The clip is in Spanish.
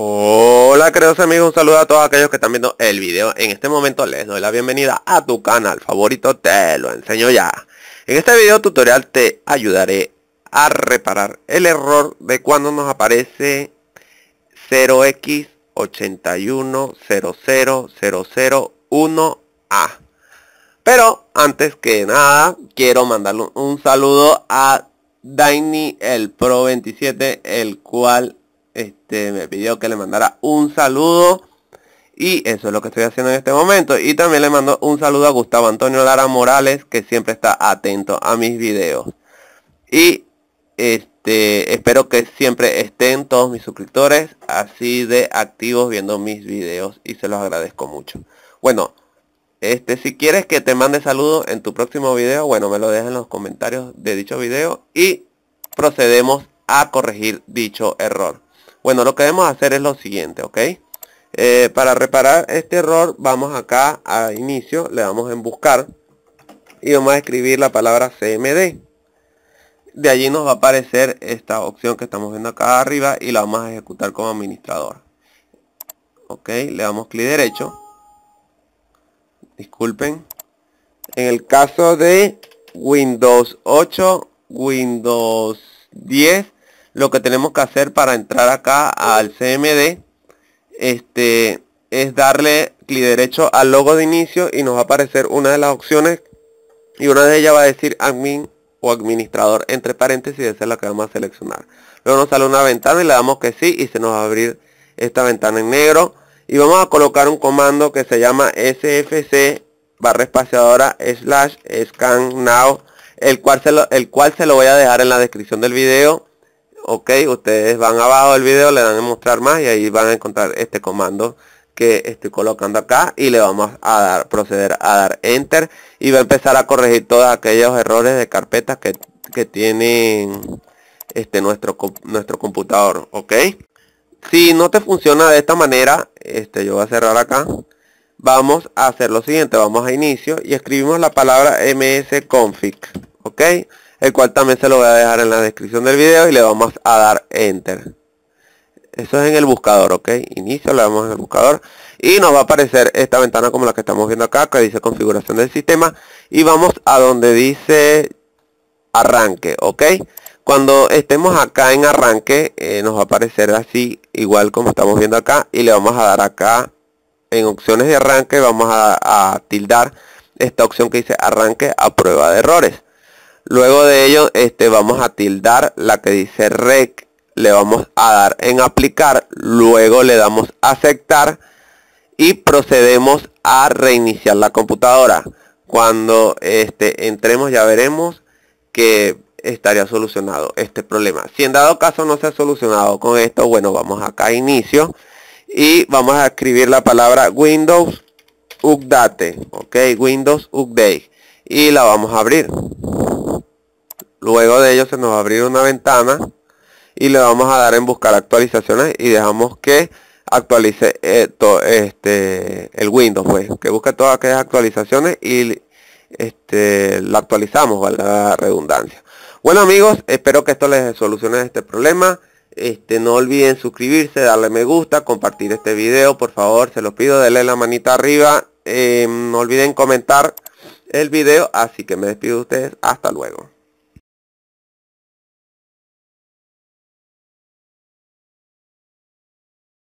Hola queridos amigos, un saludo a todos aquellos que están viendo el video. En este momento les doy la bienvenida a tu canal favorito, te lo enseño ya. En este video tutorial te ayudaré a reparar el error de cuando nos aparece 0 x 8100001 a Pero antes que nada, quiero mandarle un saludo a Daini el Pro 27, el cual este, me pidió que le mandara un saludo. Y eso es lo que estoy haciendo en este momento. Y también le mando un saludo a Gustavo Antonio Lara Morales, que siempre está atento a mis videos. Y este, espero que siempre estén todos mis suscriptores así de activos viendo mis videos. Y se los agradezco mucho. Bueno, este, si quieres que te mande saludo en tu próximo video, bueno, me lo dejas en los comentarios de dicho video. Y procedemos a corregir dicho error. Bueno, lo que debemos hacer es lo siguiente, ¿ok? Eh, para reparar este error, vamos acá a inicio, le damos en buscar y vamos a escribir la palabra CMD. De allí nos va a aparecer esta opción que estamos viendo acá arriba y la vamos a ejecutar como administrador. Ok, le damos clic derecho. Disculpen. En el caso de Windows 8, Windows 10 lo que tenemos que hacer para entrar acá al CMD este, es darle clic derecho al logo de inicio y nos va a aparecer una de las opciones y una de ellas va a decir admin o administrador entre paréntesis, esa es la que vamos a seleccionar. Luego nos sale una ventana y le damos que sí y se nos va a abrir esta ventana en negro y vamos a colocar un comando que se llama sfc barra espaciadora slash scan now el cual, el cual se lo voy a dejar en la descripción del video ok, ustedes van abajo del video, le dan a mostrar más y ahí van a encontrar este comando que estoy colocando acá y le vamos a dar proceder a dar enter y va a empezar a corregir todos aquellos errores de carpetas que, que tienen este nuestro nuestro computador ok si no te funciona de esta manera este yo voy a cerrar acá vamos a hacer lo siguiente vamos a inicio y escribimos la palabra msconfig ok el cual también se lo voy a dejar en la descripción del video y le vamos a dar enter eso es en el buscador ok inicio le damos en el buscador y nos va a aparecer esta ventana como la que estamos viendo acá que dice configuración del sistema y vamos a donde dice arranque ok cuando estemos acá en arranque eh, nos va a aparecer así igual como estamos viendo acá y le vamos a dar acá en opciones de arranque vamos a tildar esta opción que dice arranque a prueba de errores Luego de ello, este, vamos a tildar la que dice rec, le vamos a dar en aplicar, luego le damos aceptar y procedemos a reiniciar la computadora. Cuando este, entremos ya veremos que estaría solucionado este problema. Si en dado caso no se ha solucionado con esto, bueno, vamos acá a inicio y vamos a escribir la palabra Windows Update, ok, Windows Update y la vamos a abrir. Luego de ello se nos va a abrir una ventana y le vamos a dar en buscar actualizaciones y dejamos que actualice esto, eh, este el Windows, pues, que busque todas aquellas actualizaciones y este, la actualizamos, valga la redundancia. Bueno amigos, espero que esto les solucione este problema. Este, no olviden suscribirse, darle me gusta, compartir este video, por favor, se los pido, denle la manita arriba. Eh, no olviden comentar el video, así que me despido de ustedes, hasta luego.